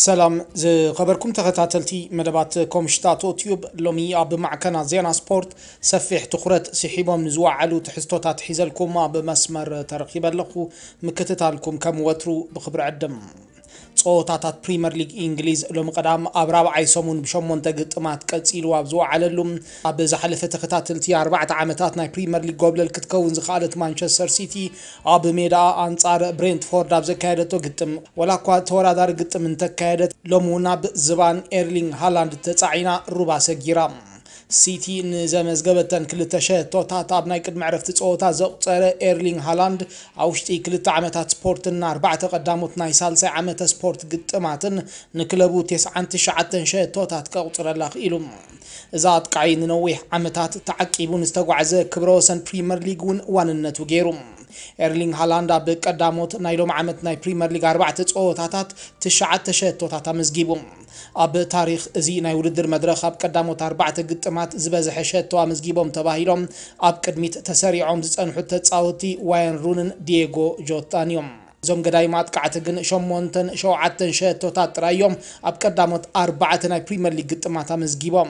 سلام ز خبركم تغتاتلتي مدبات كومشتاتو تيوب لومي اب معكنا زينا سبورت سفيح تخرت سحيبهم نزوع علو تحستو تحزلكم ما بمسمر ترقي بلقو مكتتالكم كم وترو بخبر عدم ፀወታታት ፕሪምየር ሊግ እንግሊዝ ሎሚ ቀዳም ኣብ ራብዓይ ሰሙን ብሸሞንተ ግጥማት ቀፂሉ ኣብ ዝወዓለሉ ኣብ ዝሓለፈ ተከታተልቲ ኣርባዕተ ዓመታት ናይ ፕሪምየር ሊግ ጎብለል ክትከውን ዝኽኣለት ማንቸስተር ሲቲ ኣብ ሜዳ ኣንጻር ብሬንትፎርድ ኣብ ዘካየደቶ ግጥም ወላ እኳ ተወዳዳሪ ግጥም እንተካየደት ሎሚ እውን ኣብ ዝባን ኤርሊንግ ሃላንድ ተፃዒና ሩባ ሰጊራ ሲቲን ዘመዝገበተን ክልተ ሸቶታት ኣብ ናይ ቅድሚ ዕረፍቲ ፀወታ ዘቑፀረ ኤርሊንግ ሃላንድ ኣብ ውሽጢ ክልተ ዓመታት ስፖርትን ኣርባዕተ ቀዳሞት ናይ ሳልሳይ ዓመተ ስፖርት ግጥማትን ንክለቡ 99 ሸቶታት ከቑፅረላ ክኢሉ እዛ ኣጥቃዒ ንነዊሕ ዓመታት ተዓቂቡ ንዝተጓዕዘ ክብረ ወሰን ፕሪምየር ሊግ እውን እዋንነቱ ገይሩ ኤርሊንግ ሃላንድ ኣብ ቀዳሞት ናይ ሎም ዓመት ናይ ፕሪምየር ሊግ ኣርባዕተ ፀወታታት ትሽዓተ ሸቶታት ኣመዝጊቡ ኣብ ታሪክ እዚ ናይ ውድድር መድረክ ኣብ ቀዳሞት ኣርባዕተ ግጥማት ዝበዝሐ ሸቶ ኣመዝጊቦም ተባሂሎም ኣብ ቅድሚት ተሰሪዖም ዝፀንሑ ተፃወቲ ዋየን ሩንን ዲየጎ ጆታን እዮም زوم قداي مات كعتقن شو مونتن شو عتن شو توتات رايوم اب كدامت اربعة ناي لي ليج تماتا مزجيبوم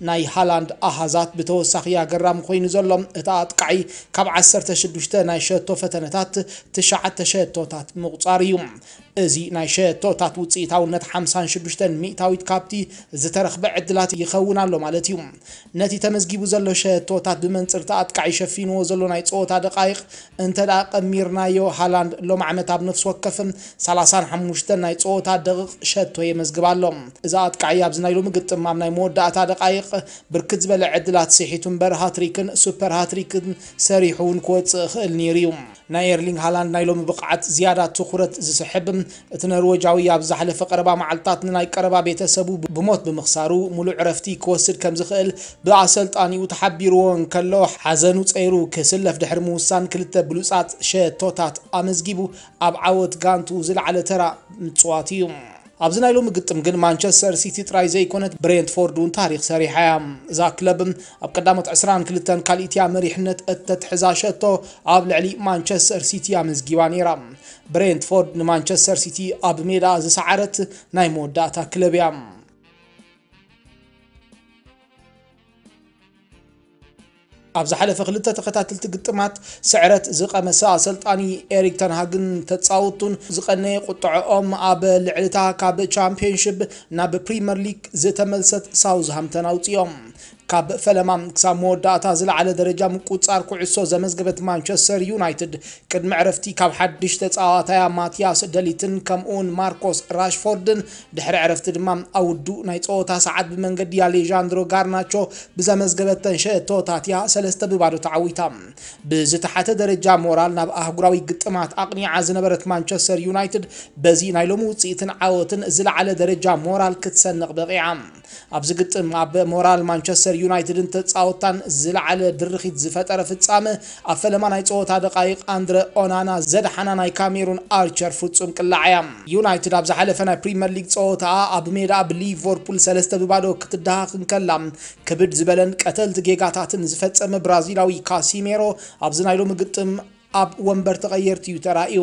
ناي هالاند اهازات بتو ساخيا غرام خوين زولوم اتات قعي كاب عسر تشدوشتا ناي اتات تشا تشعة شو توتات مغتاريوم ازي ناي شو توتات وتسيتاو نت حمسان شدوشتا ميتاويت كابتي زترخ بعدلات يخونا لو مالتيوم نتي تمزجيبو زولو شو توتات بمنصر تات قعي شفين وزولو ناي تصوتا دقايق انت لاقا ميرنايو هالاند لو معمت ካብ ነፍሲ ወከፍን 35 ናይ ፀወታ ደቂቕ ሸቶ የመዝግብ ኣሎ እዛ ኣጥቃዕያ ኣብ ዝናይሉ ምግጥም ኣብ ናይ መወዳእታ ደቃይቕ ብርክት ዝበለ ዕድላት ስሒቱ እምበር ሃትሪክን ሱፐር ሃትሪክን ሰሪሑ እውን ክወፅእ ክእል ነይሩ እዩ ናይ ኤርሊንግ ሃላንድ ናይ ሎሚ ብቕዓት ዝያዳ ትኩረት ዝስሕብ እቲ ኖርዌጃዊ ኣብ ዝሓለፈ ቀረባ መዓልትታት ንናይ ቀረባ ቤተሰቡ ብሞት ብምኽሳሩ ሙሉእ ዕረፍቲ ክወስድ ከም ዝኽእል ብኣሰልጣኒኡ ተሓቢርዎ እንከሎ ሓዘኑ ፀይሩ ክስለፍ ድሕሪ ምውሳን ክልተ ብሉፃት ሸቶታት ኣመዝጊቡ ኣብ ዓወት ጋንቱ ዝለዓለ ተራ ምፅዋት እዩ ኣብዚ ናይ ሎሚ ግጥም ግን ማንቸስተር ሲቲ ጥራይ ዘይኮነት ብሬንትፎርድ እውን ታሪክ ሰሪሓ እያ እዛ ክለብ ኣብ ቀዳሞት 22 ካልኢት እያ መሪሕነት እተትሕዛ ሸቶ ኣብ ልዕሊ ማንቸስተር ሲቲ ኣመዝጊባ ነይራ ብሬንትፎርድ ንማንቸስተር ሲቲ ኣብ ሜዳ ዝሰዓረት ናይ መወዳእታ ክለብ እያ أبز حلف خلته تقطع تلت قطمات سعرة زق مساء سلطاني إيريك تنهاجن تتصوتون زقني قطع أم أب لعلتها كاب تشامبيونشيب ناب بريمير ليج زت ملست ساوزهامتن أوت يوم ካብ ፈለማ ክሳብ መወዳእታ ዝለዓለ ደረጃ ምቁፃር ኩዕሶ ዘመዝገበት ማንቸስተር ዩናይትድ ቅድሚ ዕረፍቲ ካብ ሓድሽ ተፃዋታያ ማትያስ ደሊትን ከምኡውን ማርኮስ ራሽፎርድን ድሕሪ ዕረፍቲ ድማ ኣብ ውዱእ ናይ ፀወታ ሰዓት ብመንገዲ ኣሌዣንድሮ ጋርናቾ ብዘመዝገበተን ሸእቶታት እያ ሰለስተ ብባዶ ተዓዊታ ብዝተሓተ ደረጃ ሞራል ናብ ኣህጉራዊ ግጥማት ኣቕኒዓ ዝነበረት ማንቸስተር ዩናይትድ በዚ ናይ ሎሚ ውፅኢትን ዓወትን ዝለዓለ ደረጃ ሞራል ክትሰንቕ በቂዓ ኣብዚ ግጥም ኣብ ሞራል ማንቸስተር ዩናይትድን ተጻወታን ዝለዓለ ድርኺት ዝፈጠረ ፍጻመ ኣብ ፈለማ ናይ ፀወታ ደቃይቕ ኣንድረ ኦናና ዘድሓና ናይ ካሜሩን ኣርቸር ፍጹም ቅላዕ እያ ዩናይትድ ኣብ ዝሓለፈ ናይ ፕሪምየር ሊግ ፀወታ ኣብ ሜዳ ብሊቨርፑል ሰለስተ ብባዶ ክትደሃኽን ከላ ክብድ ዝበለን ቀተልቲ ጌጋታትን ዝፈጸመ ብራዚላዊ ካሲሜሮ ኣብዚ ናይ ሎሚ ግጥም ኣብ ወንበር ተቐየርቲ እዩ ተራእዩ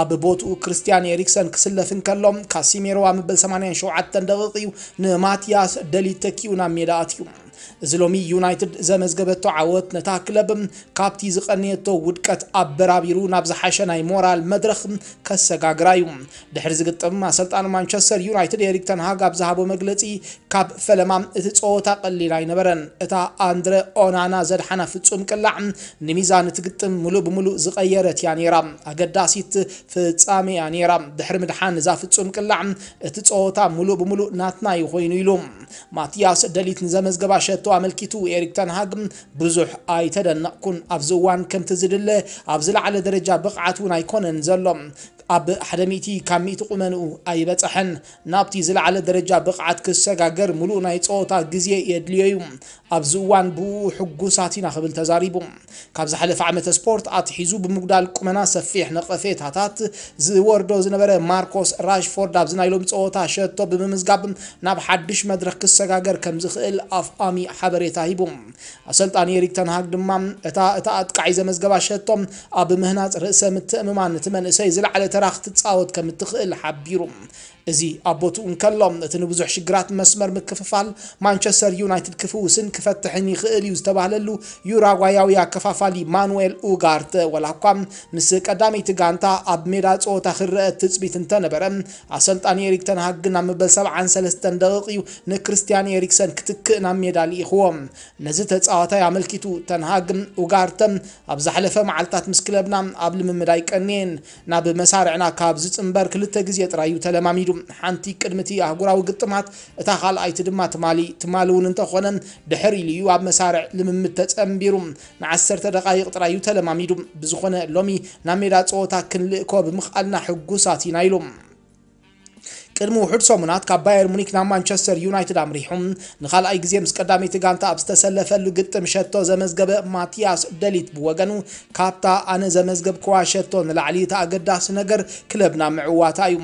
ኣብ ቦትኡ ክርስቲያን ኤሪክሰን ክስለፍን ከሎ ካሲሜሮ ኣብ መበል 87 ደቂቕ እዩ ንማትያስ ደሊት ተኪኡ ናብ ሜዳ ኣትዩ እዚ ሎሚ ዩናይትድ ዘመዝገበቶ ዓወት ነታ ክለብ ካብቲ ዝቐነየቶ ውድቀት ኣበራቢሩ ናብ ዝሓሸ ናይ ሞራል መድረኽ ከሰጋግራ እዩ ድሕሪ ዝግጥም ኣሰልጣን ማንቸስተር ዩናይትድ ኤሪክ ተንሃግ ኣብ ዝሃቦ መግለፂ ካብ ፈለማ እቲ ፀወታ ቀሊል ኣይነበረን እታ ኣንድረ ኦናና ዘድሓና ፍጹም ቅላዕ ንሚዛን ግጥም ሙሉእ ብሙሉእ ዝቀየረት እያ ነራ ኣገዳሲት ፍፃሚ እያ ነራ ድሕሪ ምድሓን እዛ ፍፁም ቅላዕ እቲ ፀወታ ሙሉእ ብሙሉእ ናትና እዩ ኮይኑ ኢሉ ማትያስ ደሊት ንዘመዝገባ ሸቶ ኣመልኪቱ ኤሪክ ተንሃግ ብዙሕ ኣይተደነቕኩን ኣብ ዝዋን ከምቲ ዝድለ ኣብ ዝለዕለ ደረጃ ብቕዓት እውን ኣይኮነን ዘሎ ኣብ ሓደ ሚእቲ ካብ ሚእቲ ቁመንኡ ኣይበፅሐን ናብቲ ዝለዓለ ደረጃ ብቕዓት ክሰጋገር ሙሉእ ናይ ፀወታ ግዜ የድልዮ እዩ ኣብዚ እዋን ብኡ ሕጉሳት ኢና ክብል ተዛሪቡ ካብ ዝሓለፈ ዓመተ ስፖርት ኣትሒዙ ብምጉዳል ቁመና ሰፊሕ ነቐፌታታት ዝወርዶ ዝነበረ ማርኮስ ራሽፎርድ ኣብዚ ናይ ሎም ፀወታ ሸቶ ብምምዝጋብ ናብ ሓድሽ መድረክ ክሰጋገር ከም ዝኽእል ኣፍኣሚ ሓበሬታ ሂቡ ኣሰልጣኒ ኤሪክ ተንሃግ ድማ እታ ኣጥቃዒ ዘመዝገባ ሸቶም ኣብ ምህናፅ ርእሰ ምትእምማን እቲ መንእሰይ ዝለዓለ تراخ تتصاوت كم تخيل حبيرهم እዚ ኣቦትኡ እንከሎም እቲ ንብዙሕ ሽግራት መስመር ምክፍፋል ማንቸስተር ዩናይትድ ክፍውስን ክፈትሕን ይኽእል እዩ ዝተባህለሉ ዩራጓያዊ ኣከፋፋሊ ማኑኤል ኡጋርት ወላ እኳ ምስ ቀዳመይቲ ጋንታ ኣብ ሜዳ ፀወታ ክረአ ትፅቢት እንተነበረ ኣሰልጣኒ ኤሪክ ተንሃግ ግን ኣብ መበል 73 ደቂቕ እዩ ንክርስቲያን ኤሪክሰን ክትክእ ናብ ሜዳ ልኢኽዎ ነዚ ተፃዋታይ ኣመልኪቱ ተንሃግ ኡጋርተ ኣብ ዝሓለፈ መዓልትታት ምስ ክለብና ኣብ ልምምዳይ ቀኒየን ናብ መሳርዕና ካብ ዝፅምበር ክልተ ግዜ ጥራይ እዩ ተለማሚዱ ሓንቲ ቅድምቲ ኣህጉራዊ ግጥማት እታ ካልኣይቲ ድማ ትማሊ ትማሊ እውን እንተኾነን ድሕር ኢሉ እዩ ኣብ መሳርዕ ልምምድ ተፀምቢሩ ንዓሰርተ ደቃይቕ ጥራይ እዩ ተለማሚዱ ብዝኾነ ሎሚ ናብ ሜዳ ፀወታ ክንልእኮ ብምኽኣልና ሕጉሳት ኢና ኢሎም ቅድሚ ውሑድ ሰሙናት ካብ ባየር ሙኒክ ናብ ማንቸስተር ዩናይትድ ኣምሪሑ ንኻልኣይ ግዜ ምስ ቀዳመይቲ ጋንታ ኣብ ዝተሰለፈሉ ግጥም ሸቶ ዘመዝገበ ማቲያስ ደሊት ብወገኑ ካብታ ኣነ ዘመዝገብክዋ ሸቶ ንላዕሊ እቲ ኣገዳሲ ነገር ክለብና ምዕዋታ እዩ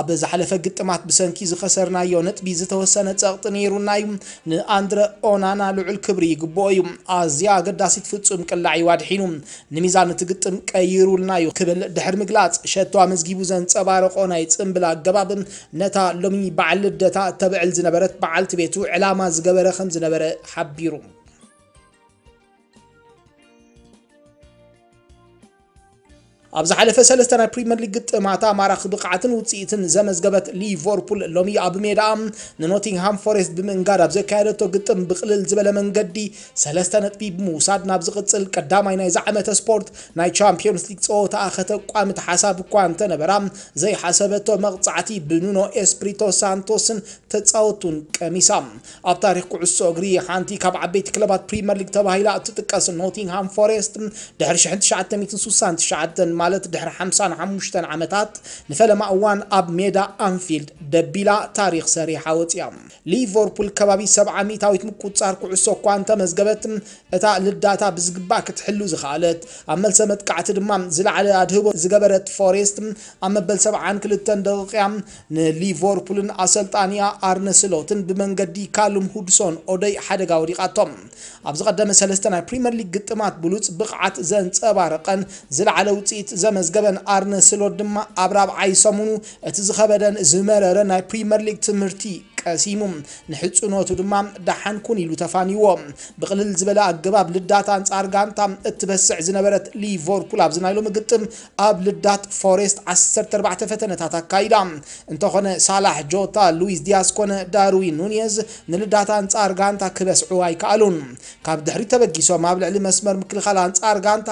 ኣብ ዝሓለፈ ግጥማት ብሰንኪ ዝኸሰርናዮ ነጥቢ ዝተወሰነ ፀቕጢ ነይሩና እዩ ንኣንድረ ኦናና ልዑል ክብሪ ይግብኦ እዩ ኣዝያ ኣገዳሲት ፍጹም ቅላዕ እዩ ኣድሒኑ ንሚዛን እቲ ግጥም ቀይሩልና እዩ ክብል ድሕሪ ምግላጽ ሸቶ ኣመዝጊቡ ዘንጸባረቆ ናይ ጽምብል ኣገባብ ነታ ሎሚ በዓል ልደታ ተብዕል ዝነበረት በዓልቲ ቤቱ ዕላማ ዝገበረ ከም ዝነበረ ሓቢሩ ابز حلف سلستنا بريمير ليج قطعتا مارخ بقعتن وصيتن زمزغبت ليفربول لومي اب ميدام نوتينغهام فورست بمنغار ابز كايرتو قطم بقلل زبله منغدي سلستنا طبي موساد نابز قتل قداماينا زعمه سبورت ناي تشامبيونز ليج صوت اخته قامت حساب كوانت نبرام زي حسبته مقطعتي بنونو اسبريتو سانتوسن تصاوتون قميصام اب تاريخ قعصو اغري حانتي كاب عبيت كلبات بريمير ليج تبهيلا تتقاس نوتينغهام فورست دهرش حنت شعت ማለት ድሕሪ 55 ዓመታት ንፈለማ እዋን ኣብ ሜዳ ኣንፊልድ ደቢላ ታሪክ ሰሪሓ ወፂያ ሊቨርፑል ከባቢ 70 ሚታዊት ምቁፃር ኩዕሶ እኳ እንተመዝገበት እታ ልዳታ ብዝግባእ ክትሕሉ ዝኽኣለት ኣብ መልሰ መጥቃዕቲ ድማ ዝለዕለ ኣድህቦ ዝገበረት ፎሬስት ኣብ መበል 72 ደቂቅያ ንሊቨርፑልን ኣሰልጣንያ ኣርነስሎትን ብመንገዲ ካሉም ሁድሶን ኦደይ ሓደጋ ወዲቃቶም ኣብ ዝቐደመ ሰለስተ ናይ ፕሪምየር ሊግ ግጥማት ብሉፅ ብቕዓት ዘንፀባረቐን ዝለዕለ ውፅኢት ዘመዝገበን ኣርነ ስሎት ድማ ኣብ ራብዓይ ሰሙኑ እቲ ዝኸበደን ዝመረረ ናይ ፕሪምየር ሊግ ትምህርቲ ቀሲሙ ንሕፅኖቱ ድማ ዳሓንኩን ኢሉ ተፋኒዎ ብቕልል ዝበለ ኣገባብ ልዳት ኣንጻር ጋንታ እትበስዕ ዝነበረት ሊቨርፑል ኣብ ዝናይሎም ግጥም ኣብ ልዳት ፎሬስት 14 ፈተነታት ኣካይዳ እንተኾነ ሳላሕ ጆታ ሉዊስ ዲያስ ኮነ ዳርዊን ኑኔዝ ንልዳት ኣንጻር ጋንታ ክበስዑ ኣይከኣሉን ካብ ድሕሪ ተበጊሶም ኣብ ልዕሊ መስመር ምክልኻል ኣንጻር ጋንታ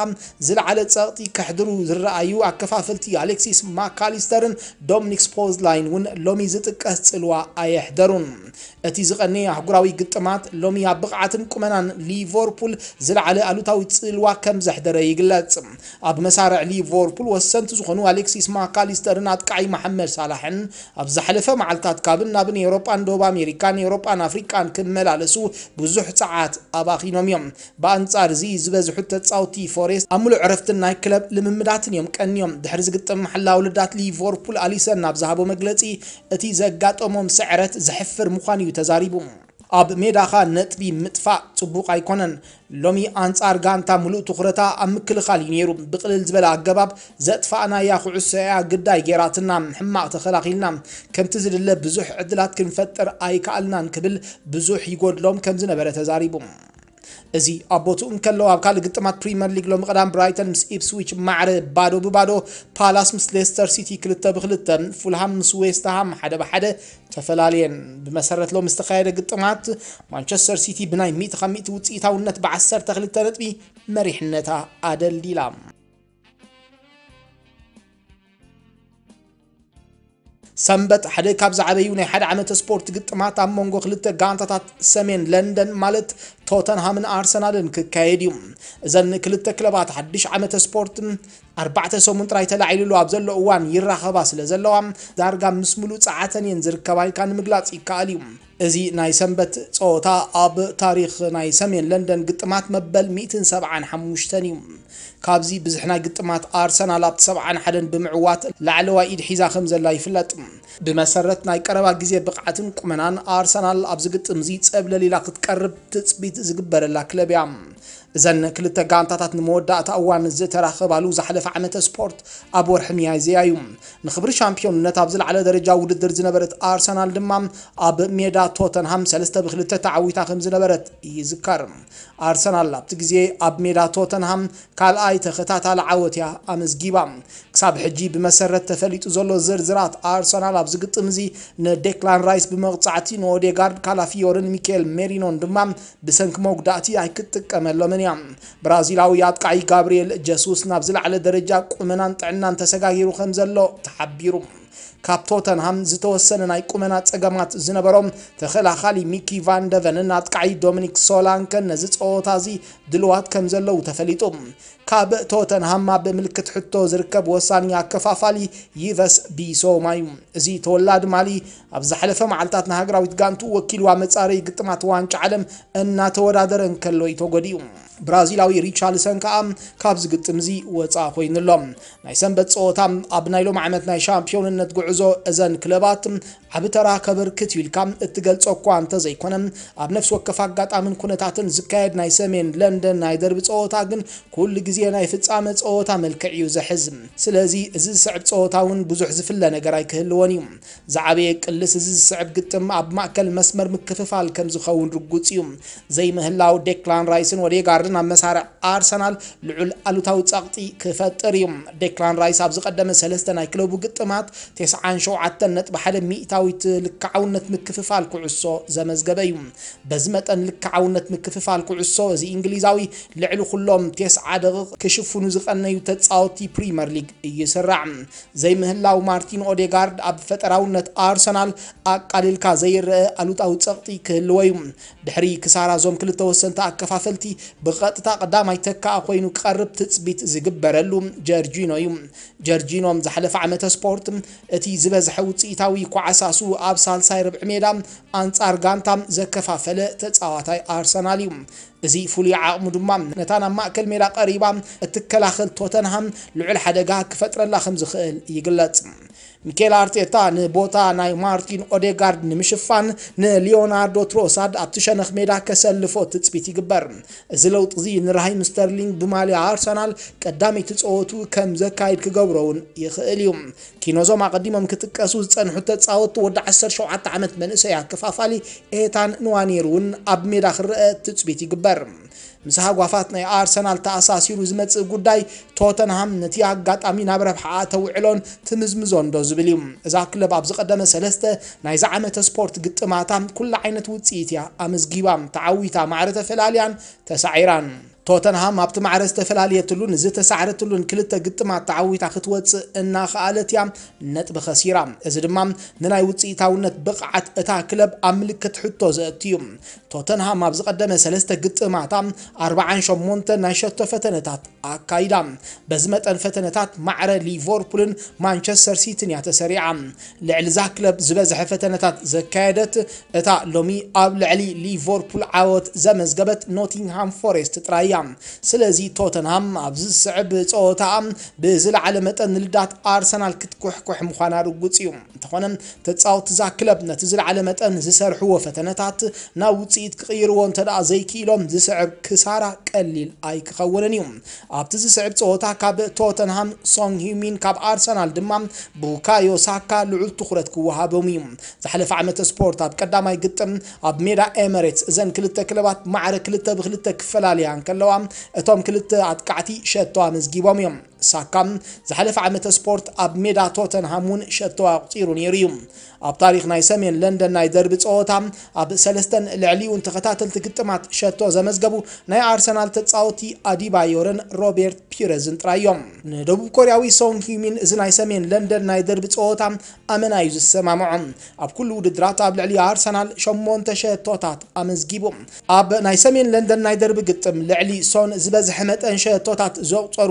ዝለዓለ ፀቕጢ ከሕድሩ ዝረኣዩ ኣከፋፈልቲ ኣሌክሲስ ማካሊስተርን ዶሚኒክ ስፖዝላይን እውን ሎሚ ዝጥቀስ ፅልዋ ኣየሕድ ይሕደሩን እቲ ዝቐኒ ኣህጉራዊ ግጥማት ሎሚ ኣብ ብቕዓትን ቁመናን ሊቨርፑል ዝለዓለ ኣሉታዊ ፅልዋ ከም ዘሕደረ ይግለጽ ኣብ መሳርዕ ሊቨርፑል ወሰንቲ ዝኾኑ ኣሌክሲስ ማካሊስተርን ኣጥቃዒ መሐመድ ሳላሕን ኣብ ዝሓለፈ መዓልትታት ካብን ናብን ኤውሮጳን ደቡብ ኣሜሪካን ኤውሮጳን ኣፍሪቃን ክመላለሱ ብዙሕ ፀዓት ኣባኺኖም እዮም ብኣንጻር እዚ ዝበዝሑ ተፃውቲ ፎሬስት ኣብ ሙሉእ ዕረፍትን ናይ ክለብ ልምምዳትን እዮም ቀንዮም ድሕሪ ዝግጥም መሐላዊ ልዳት ሊቨርፑል ኣሊሰን ናብ ዝሃቦ መግለፂ እቲ ዘጋጠሞም ስዕረት ዘሕፍር ምዃን እዩ ተዛሪቡ ኣብ ሜዳኻ ነጥቢ ምጥፋእ ጽቡቕ ኣይኮነን ሎሚ ኣንጻር ጋንታ ሙሉእ ትኩረታ ኣብ ምክልኻል እዩ ነይሩ ብቕልል ዝበለ ኣገባብ ዘጥፋእናያ ኩዕሶ ያ ግዳይ ጌይራትና ሕማቕ ተኸላኺልና ከምቲ ዝድለ ብዙሕ ዕድላት ክንፈጥር ኣይከኣልናን ክብል ብዙሕ ይጎድሎም ከም ዝነበረ ተዛሪቡ እዚ ኣብ ኣቦትኡ እንከሎ ኣብ ካልእ ግጥማት ፕሪምየር ሊግ ሎሚ ቀዳም ብራይተን ምስ ኢፕስዊች ማዕረ ባዶ ብባዶ ፓላስ ምስ ሌስተር ሲቲ 2 ክልተ ብክልተ ፉልሃም ምስ ዌስትሃም ሓደ ብሓደ ተፈላለየን ብመሰረት ሎም ዝተካየደ ግጥማት ማንቸስተር ሲቲ ብናይ 1 ካብ 100 ውፅኢታውነት ብ12 ነጥቢ መሪሕነታ ኣደሊላ ሰንበት ሓደ ካብ ዝዓበዩ ናይ ሓደ ዓመት ስፖርት ግጥማት ኣብ መንጎ ክልተ ጋንታታት ሰሜን ለንደን ማለት ቶተንሃምን ኣርሰናልን ክካየድ እዩ እዘን ክልተ ክለባት ሓድሽ ዓመት ስፖርት ኣርባዕተ ሰሙን ጥራይ ተላዒልሉ ኣብ ዘሎ እዋን ይራኸባ ስለ ዘለዋ ዳርጋ ምስ ሙሉእ ፀዓተን እየን ዝርከባ ኢልካ ንምግላፅ ይከኣል እዩ እዚ ናይ ሰንበት ፀወታ ኣብ ታሪክ ናይ ሰሜን ለንደን ግጥማት መበል 175 እዩ ካብዚ ብዙሕ ናይ ግጥማት ኣርሰናል ኣብቲ 71 ብምዕዋት ላዕለዋ ኢድ ሒዛ ከም ዘላ ይፍለጥ ብመሰረት ናይ ቀረባ ግዜ ብቕዓትን ቁመናን ኣርሰናል ኣብዚ ግጥም እዚ ፀብለሊላ ክትቀርብ ትፅቢት ዝግበረላ ክለብ እያ እዘን ክልተ ጋንታታት ንመወዳእታ እዋን ዝተራኸባሉ ዝሓለፈ ዓመተ ስፖርት ኣብ ወርሒ ሚያዝያ እዩ ንክብሪ ሻምፒዮንነት ኣብ ዝለዕለ ደረጃ ውድድር ዝነበረት ኣርሰናል ድማ ኣብ ሜዳ ቶተንሃም 3 ብክልተ ተዓዊታ ከም ዝነበረት ይዝከር ኣርሰናል ኣብቲ ግዜ ኣብ ሜዳ ቶተንሃም ካልኣይ ተኸታታሊ ዓወት እያ ኣመዝጊባ ክሳብ ሕጂ ብመሰረት ተፈሊጡ ዘሎ ዝርዝራት ኣርሰናል ኣብ ዝግጥም እዚ ንዴክላን ራይስ ብመቕፃዕቲ ንኦዴጋርድ ካላፊዮርን ሚካኤል ሜሪኖን ድማ ብሰንኪ መጉዳእቲ ኣይክጥቀመሎምን መመንያ ብራዚላዊ ኣጥቃዒ ጋብርኤል ጀሱስ ናብ ዝለዕለ ደረጃ ቁመናን ጥዕናን ተሰጋጊሩ ከም ዘሎ ተሓቢሩ ካብ ቶተንሃም ዝተወሰነ ናይ ቁመና ፀገማት ዝነበሮም ተኸላኻሊ ሚኪ ቫንደቨንን ኣጥቃዒ ዶሚኒክ ሶላንከን ነዚ ፀወታ እዚ ድልዋት ከም ዘለዉ ተፈሊጡ ካብ ቶተንሃም ኣብ ምልክት ሕቶ ዝርከብ ወሳኒ ኣከፋፋሊ ይቨስ ቢሶማ እዩ እዚ ተወላዲ ማሊ ኣብ ዝሓለፈ መዓልታት ንሃገራዊት ጋንቱ ወኪልዋ መጻረዪ ግጥማት ዋንጫ ዓለም እናተወዳደረ እንከሎ እዩ ተጎዲኡ ብራዚላዊ ሪቻርልሰን ከዓ ካብዚ ግጥም እዚ ወፃ ኮይኑሎም ናይ ሰንበት ፀወታ ኣብ ናይ ሎም ዓመት ናይ ሻምፒዮንነት ጉዕዞ እዘን ክለባት ዓብ ተራ ከበርክት ይብልካ እትገልፆ እትገልጾ እኳ እንተዘይኮነ ኣብ ነፍሲ ወከፍ ኣጋጣምን ኩነታትን ዝካየድ ናይ ሰሜን ለንደን ናይ ደርቢ ፀወታ ግን ኩሉ ግዜ زينا يفتصام تصوتا ملكعيو زحزم سلازي ازي سعب تصوتاون بزوح زفلا نقراي كهلوانيو زعابيك اللس ازي سعب قتم عب ماكل مسمر مكففال كمزو خوون رقوطيوم زي مهلاو ديكلان رايسن وري قاردن مسار ارسنال لعول الوتاو تساقطي كفتريوم ديكلان رايس ابزو قدم سلستان اي كلوبو قتمات تسعان شو عتن نتب حد ميئتاوي تلكعون نت مكففال كعصو زمزقبيوم بزمت ان لكعون نت مكففال كعصو زي انجليزاوي لعلو خلوم تسع دقيقة ክሽፍኑ ዝቐነዩ ተፃወቲ ፕሪምየር ሊግ ይስራዕ ዘይምህላው ማርቲን ኦዴጋርድ ኣብ ፈጠራውነት ኣርሰናል ኣቃሊልካ ዘይረአ ኣሉጣዊ ፀቕጢ ክህልዎ እዩ ድሕሪ ክሳራ ዞም ክልተ ወሰንቲ ኣከፋፈልቲ ብቐጥታ ቀዳማይ ተካኣ ኮይኑ ቀርብ ትፅቢት ዝግበረሉ ጀርጂኖ እዩ ጀርጂኖም ዝሓለፈ ዓመተ ስፖርት እቲ ዝበዝሐ ውፅኢታዊ ኳዓሳሱ ኣብ ሳልሳይ ርብዒ ሜዳ ኣንጻር ጋንታ ዘከፋፈለ ተፃዋታይ ኣርሰናል እዩ زي فولي عامو دوما نتانا ما كل ميلا قريبا اتكلا خل توتنهم لعل حدقا كفترا لا خمز خيل يقلت ሚካኤል አርቴታ ንቦታ ናይ ማርቲን ኦዴጋርድ ንምሽፋን ንሊዮናርዶ ትሮሳድ ኣብቲ ሸነኽ ሜዳ ከሰልፎ ትፅቢት ይግበር እዚ ለውጢ እዚ ንራሂም ስተርሊንግ ብማልያ ኣርሰናል ቀዳመይ ትፀወቱ ከም ዘካይድ ክገብሮ እውን ይኽእል እዩ ኪኖዞም ኣቐዲሞም ክጥቀሱ ዝፀንሑ ተፃወቱ ወዲ 17 ዓመት መንእሰይ ኣከፋፋሊ ኤታን ንዋኔር እውን ኣብ ሜዳ ክረአ ትፅቢት ይግበር ምስ ሃጓፋት ናይ ኣርሰናል ተኣሳሲሩ ዝመፅእ ጉዳይ ቶተንሃም ነቲ ኣጋጣሚ ናብ ረብሓኣ ተውዕሎን ትምዝምዞን ዶ ዝብል እዩ እዛ ክለብ ኣብ ዝቐደመ ሰለስተ ናይዚ ዓመተ ስፖርት ግጥማታ ኩሉ ዓይነት ውፅኢት እያ ኣመዝጊባ ተዓዊታ ማዕረ ተፈላልያን ተሳዒራን ቶተንሃም ኣብቲ ማዕረ ዝተፈላለየትሉን ዝተሳዕረትሉን ክልተ ግጥማት ተዓዊታ ክትወፅእ እናኽኣለት እያ ነጥቢ ኸሲራ እዚ ድማ ንናይ ውፅኢታውነት ብቕዓት እታ ክለብ ኣብ ምልክት ሕቶ ዘእቲ እዩ ቶተንሃም ኣብ ዝቐደመ ሰለስተ ግጥማታ 48 ናይ ሸቶ ፈተነታት ኣካይዳ በዚ መጠን ፈተነታት ማዕረ ሊቨርፑልን ማንቸስተር ሲቲን እያ ተሰሪዓ ልዕሊ ዛ ክለብ ዝበዝሐ ፈተነታት ዘካየደት እታ ሎሚ ኣብ ልዕሊ ሊቨርፑል ዓወት ዘመዝገበት ኖቲንግሃም ፎሬስት ጥራይ እያ سلازي توتنهام ابز صعب صوتا بزل على متن لدات ارسنال كتكحكح مخانا رغوصيوم تخونم تصاو تزا كلب نتزل على متن زسرحو وفتنتات نا وصيت قير وون تدا زي كيلوم زصعب كسارا قليل اي كخوننيوم ابتز صعب صوتا كاب توتنهام سون هيمين كاب ارسنال دمام بوكايو ساكا لعل تخرت كوهابوميوم زحلف عمت سبورت اب قداماي غطم اب ميرا اميريتس زن كلتا كلبات معركه كلتا كفلاليان كلو ተዋም እቶም ክልተ ኣጥቃዕቲ ሸቶ ኣመዝጊቦም እዮም ሳካን ዝሓለፈ ዓመተ ስፖርት ኣብ ሜዳ ቶተንሃምን ሸቶ ኣቑፂሩ ነይሩ እዩ ኣብ ታሪክ ናይ ሰሜን ለንደን ናይ ደርቢ ፀወታ ኣብ ሰለስተን ልዕሊኡን ተኸታተልቲ ግጥማት ሸቶ ዘመዝገቡ ናይ ኣርሰናል ተፃወቲ ኣዲባዮርን ሮቤርት ፒረዝን ጥራይ እዮም ንደቡብ ኮርያዊ ሶንግ ሂሚን እዚ ናይ ሰሜን ለንደን ናይ ደርቢ ፀወታ ኣመና እዩ ዝሰማምዖ ኣብ ኩሉ ውድድራት ኣብ ልዕሊ ኣርሰናል 8 ሸቶታት ኣመዝጊቡ ኣብ ናይ ሰሜን ለንደን ናይ ደርቢ ግጥም ልዕሊ ሶን ዝበዝሐ መጠን ሸቶታት ዘቑፀሩ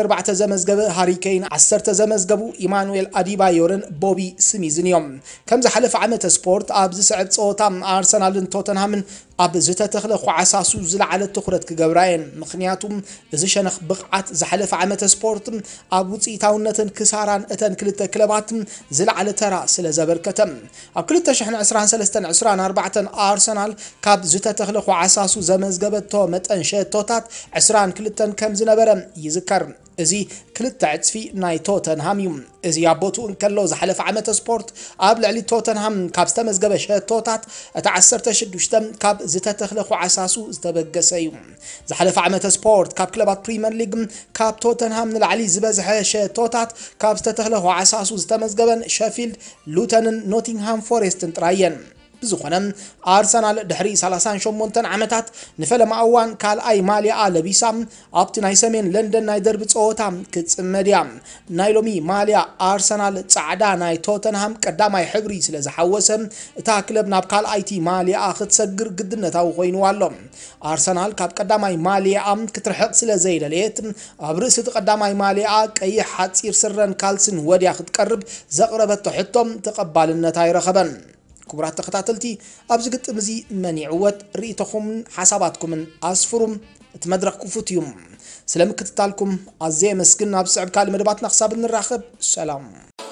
14 ዘመዝገበ ሃሪኬይን 10 ዘመዝገቡ ኢማኑኤል ኣዲባዮርን ቦቢ ስሚዝን እዮም ከም ዝሓለፈ ዓመተ ስፖርት ኣብ ዝስዕብ ፀወታ ኣርሰናልን ቶተንሃምን ኣብ ዝተተኽለ ኳዓሳሱ ዝለዓለ ትኩረት ክገብራ እየን ምክንያቱም እዚ ሸነኽ ብቕዓት ዝሓለፈ ዓመተ ስፖርት ኣብ ውፅኢታውነትን ክሳራን እተን ክልተ ክለባት ዝለዓለ ተራ ስለ ዘበርከተ ኣብ 2023-24 ኣርሰናል ካብ ዝተተኽለ ኳዓሳሱ ዘመዝገበቶ መጠን ሸቶታት 22 ከም ዝነበረ ይዝከር እዚ ክልተ ዕፅፊ ናይ ቶተንሃም እዩ እዚ ኣቦትኡ እንከሎ ዝሓለፈ ዓመተ ስፖርት ኣብ ልዕሊ ቶተንሃም ካብ ዝተመዝገበ ሸቶታት እቲ 16 ካብ ዝተተኽለ ኩዓሳሱ ዝተበገሰ እዩ ዝሓለፈ ዓመተ ስፖርት ካብ ክለባት ፕሪምየር ሊግ ካብ ቶተንሃም ንላዕሊ ዝበዝሐ ሸቶታት ካብ ዝተተኽለ ኩዓሳሱ ዝተመዝገበን ሸፊልድ ሉተንን ኖቲንግሃም ፎሬስትን ጥራየን ብዝኾነን ኣርሰናል ድሕሪ 38 ዓመታት ንፈለማ እዋን ካልኣይ ማልያ ለቢሳ ኣብቲ ናይ ሰሜን ለንደን ናይ ደርቢ ፀወታ ክትፅመድ እያ ናይ ሎሚ ማልያ ኣርሰናል ፃዕዳ ናይ ቶተንሃም ቀዳማይ ሕብሪ ስለ ዝሓወሰ እታ ክለብ ናብ ካልኣይቲ ማልያ ክትሰግር ግድነታዊ ኮይኑ ኣሎ ኣርሰናል ካብ ቀዳማይ ማልያ ክትርሕቕ ስለ ዘይደለየት ኣብ ርእሲ እቲ ቀዳማይ ማልያ ቀይሕ ሓፂር ስረን ካልስን ወዲያ ክትቀርብ ዘቕረበቶ ሕቶም ተቐባልነት ኣይረኸበን كبرات تقتاتلتي أبزغت مزي مني عوات ريتخم حساباتكم أسفرم تمدرق كفوتيوم سلام كتتالكم أزي مسكن أبسعب كالمدبات نخصاب نرخب سلام